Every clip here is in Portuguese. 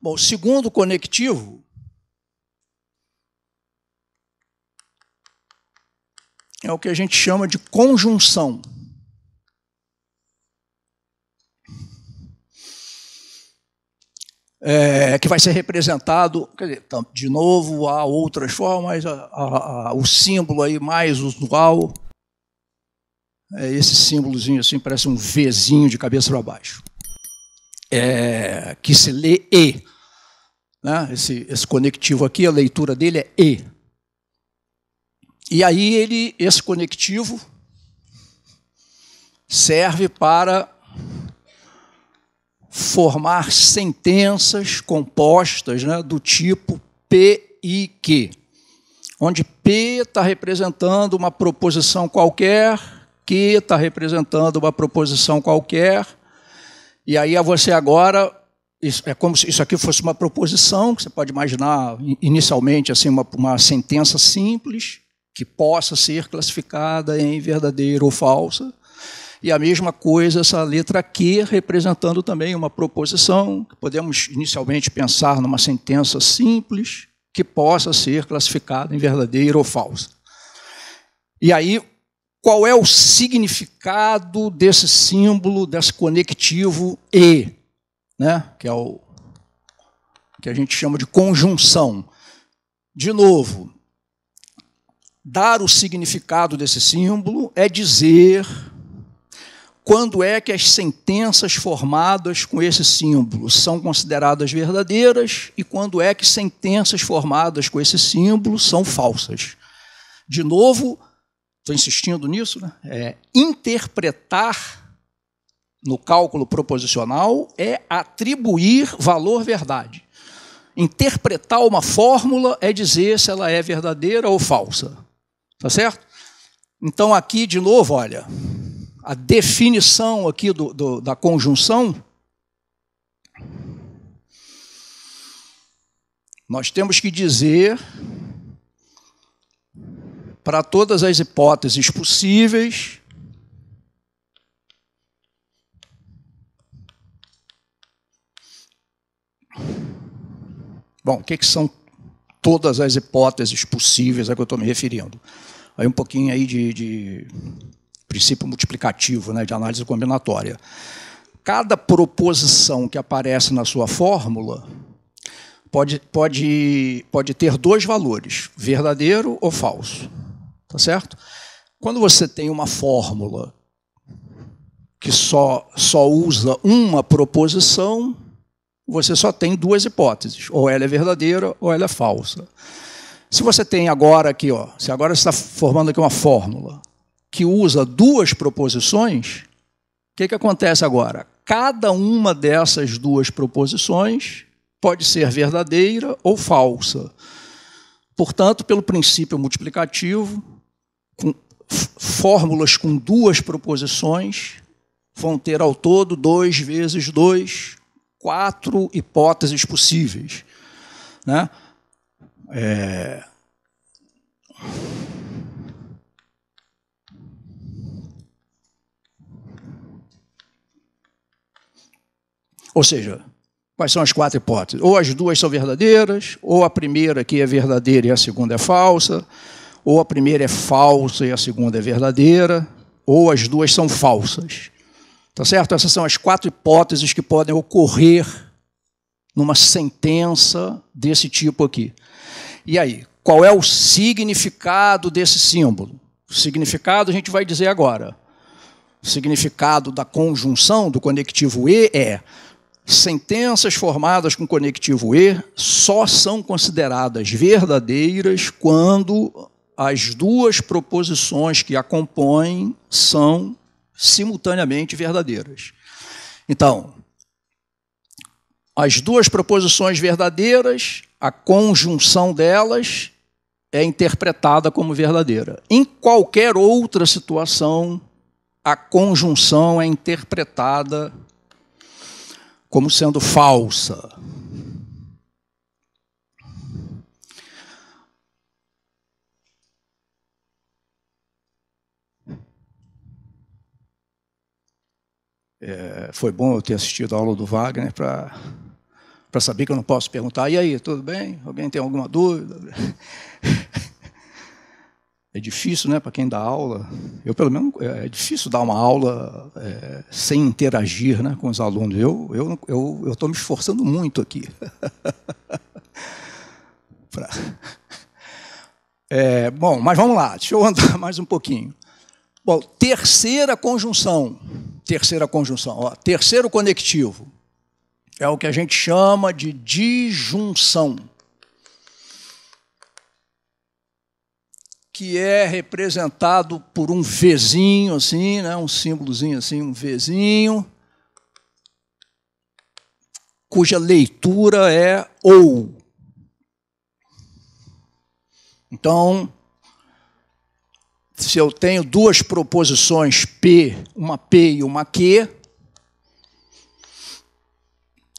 Bom, o segundo conectivo é o que a gente chama de conjunção. É, que vai ser representado, dizer, de novo, há outras formas, a, a, a, o símbolo aí mais usual é esse símbolozinho assim, parece um Vzinho de cabeça para baixo é, que se lê E. Né? Esse, esse conectivo aqui, a leitura dele é E. E aí ele, esse conectivo serve para formar sentenças compostas né, do tipo P e Q, onde P está representando uma proposição qualquer, Q está representando uma proposição qualquer e aí a você agora, é como se isso aqui fosse uma proposição, que você pode imaginar inicialmente assim uma, uma sentença simples, que possa ser classificada em verdadeira ou falsa. E a mesma coisa, essa letra Q representando também uma proposição, que podemos inicialmente pensar numa sentença simples, que possa ser classificada em verdadeira ou falsa. E aí, qual é o significado desse símbolo, desse conectivo E, né? que é o que a gente chama de conjunção. De novo, dar o significado desse símbolo é dizer quando é que as sentenças formadas com esse símbolo são consideradas verdadeiras e quando é que sentenças formadas com esse símbolo são falsas. De novo, estou insistindo nisso, né? é, interpretar no cálculo proposicional é atribuir valor verdade. Interpretar uma fórmula é dizer se ela é verdadeira ou falsa. Tá certo? Então, aqui, de novo, olha, a definição aqui do, do da conjunção. Nós temos que dizer para todas as hipóteses possíveis. Bom, o que, que são todas as hipóteses possíveis a que eu estou me referindo? Aí um pouquinho aí de, de princípio multiplicativo, né, de análise combinatória. Cada proposição que aparece na sua fórmula pode, pode, pode ter dois valores, verdadeiro ou falso. Tá certo? Quando você tem uma fórmula que só, só usa uma proposição, você só tem duas hipóteses. Ou ela é verdadeira ou ela é falsa. Se você tem agora aqui, ó, se agora você está formando aqui uma fórmula que usa duas proposições, o que, que acontece agora? Cada uma dessas duas proposições pode ser verdadeira ou falsa. Portanto, pelo princípio multiplicativo, com fórmulas com duas proposições vão ter ao todo dois vezes dois, quatro hipóteses possíveis. Né? É... Ou seja, quais são as quatro hipóteses? Ou as duas são verdadeiras, ou a primeira que é verdadeira e a segunda é falsa ou a primeira é falsa e a segunda é verdadeira, ou as duas são falsas. Tá certo? Essas são as quatro hipóteses que podem ocorrer numa sentença desse tipo aqui. E aí, qual é o significado desse símbolo? O significado a gente vai dizer agora. O significado da conjunção do conectivo E é: sentenças formadas com conectivo E só são consideradas verdadeiras quando as duas proposições que a compõem são simultaneamente verdadeiras. Então, as duas proposições verdadeiras, a conjunção delas é interpretada como verdadeira. Em qualquer outra situação, a conjunção é interpretada como sendo falsa. É, foi bom eu ter assistido a aula do Wagner para para saber que eu não posso perguntar. E aí, tudo bem? Alguém tem alguma dúvida? É difícil, né, para quem dá aula. Eu pelo menos é, é difícil dar uma aula é, sem interagir, né, com os alunos. Eu eu eu eu estou me esforçando muito aqui. pra... é, bom, mas vamos lá. Deixa eu andar mais um pouquinho. Bom, terceira conjunção terceira conjunção. Ó, terceiro conectivo é o que a gente chama de disjunção, que é representado por um Vzinho, assim, né, um símbolozinho assim, um Vzinho, cuja leitura é ou. Então, se eu tenho duas proposições P, uma P e uma Q,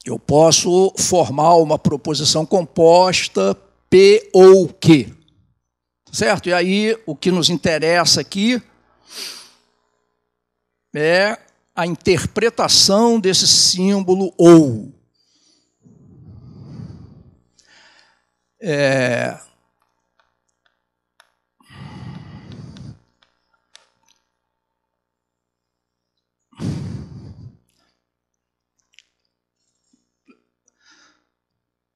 eu posso formar uma proposição composta P ou Q. Tá certo? E aí o que nos interessa aqui é a interpretação desse símbolo ou. É,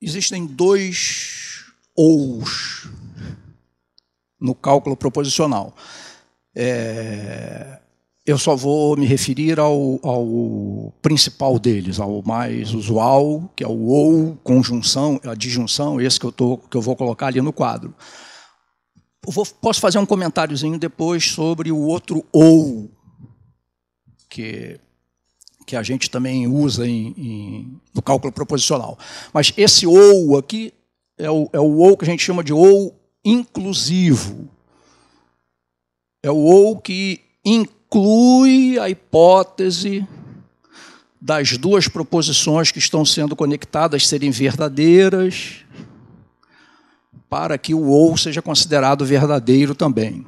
Existem dois ous no cálculo proposicional. É, eu só vou me referir ao, ao, principal deles, ao mais usual, que é o ou, conjunção, a disjunção, esse que eu, tô, que eu vou colocar ali no quadro. Vou, posso fazer um comentáriozinho depois sobre o outro ou, que que a gente também usa em, em, no cálculo proposicional. Mas esse ou aqui é o, é o ou que a gente chama de ou inclusivo. É o ou que inclui a hipótese das duas proposições que estão sendo conectadas serem verdadeiras, para que o ou seja considerado verdadeiro também.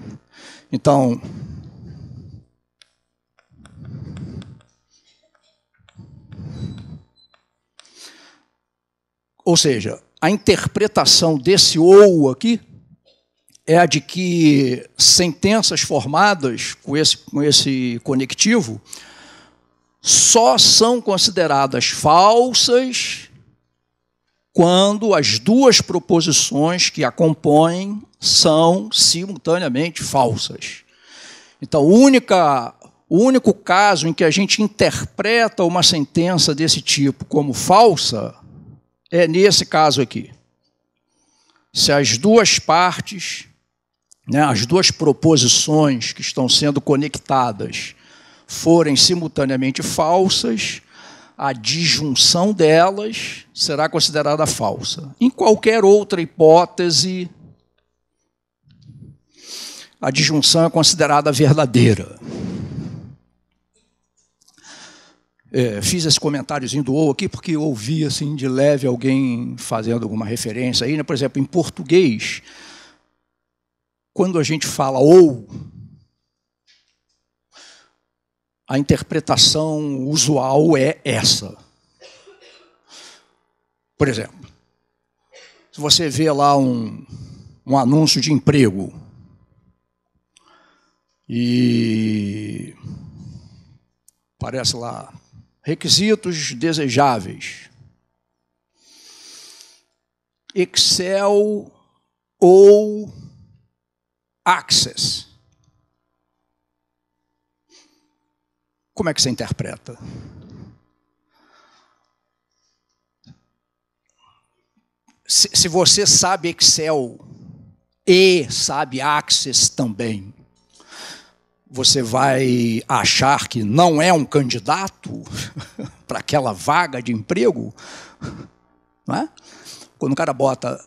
Então, Ou seja, a interpretação desse ou aqui é a de que sentenças formadas com esse, com esse conectivo só são consideradas falsas quando as duas proposições que a compõem são simultaneamente falsas. Então, única, o único caso em que a gente interpreta uma sentença desse tipo como falsa é nesse caso aqui. Se as duas partes, né, as duas proposições que estão sendo conectadas forem simultaneamente falsas, a disjunção delas será considerada falsa. Em qualquer outra hipótese, a disjunção é considerada verdadeira. é, fiz esse comentário do ou aqui porque eu ouvi assim de leve alguém fazendo alguma referência aí, né? Por exemplo, em português, quando a gente fala ou, a interpretação usual é essa. Por exemplo, se você vê lá um, um anúncio de emprego e aparece lá requisitos desejáveis. Excel ou Access. Como é que você interpreta? Se, se você sabe Excel e sabe Access também, você vai achar que não é um candidato para aquela vaga de emprego. É? Quando o cara bota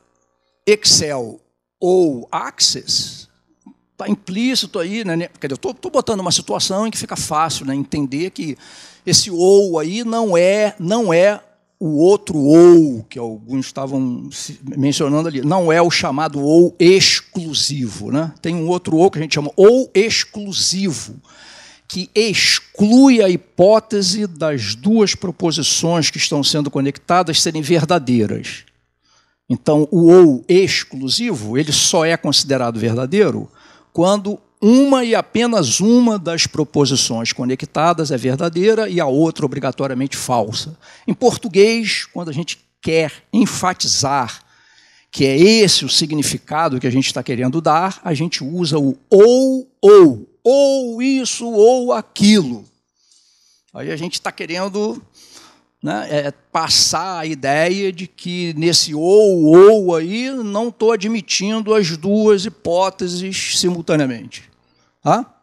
Excel ou Access, está implícito aí, né? Quer dizer, eu estou botando uma situação em que fica fácil né, entender que esse ou aí não é, não é o outro ou, que alguns estavam mencionando ali, não é o chamado ou exclusivo. Né? Tem um outro ou que a gente chama ou exclusivo, que exclui a hipótese das duas proposições que estão sendo conectadas serem verdadeiras. Então, o ou exclusivo, ele só é considerado verdadeiro quando uma e apenas uma das proposições conectadas é verdadeira e a outra obrigatoriamente falsa. Em português, quando a gente quer enfatizar que é esse o significado que a gente está querendo dar, a gente usa o ou, ou, ou isso ou aquilo. Aí a gente está querendo né, é passar a ideia de que nesse ou ou aí não estou admitindo as duas hipóteses simultaneamente. Tá?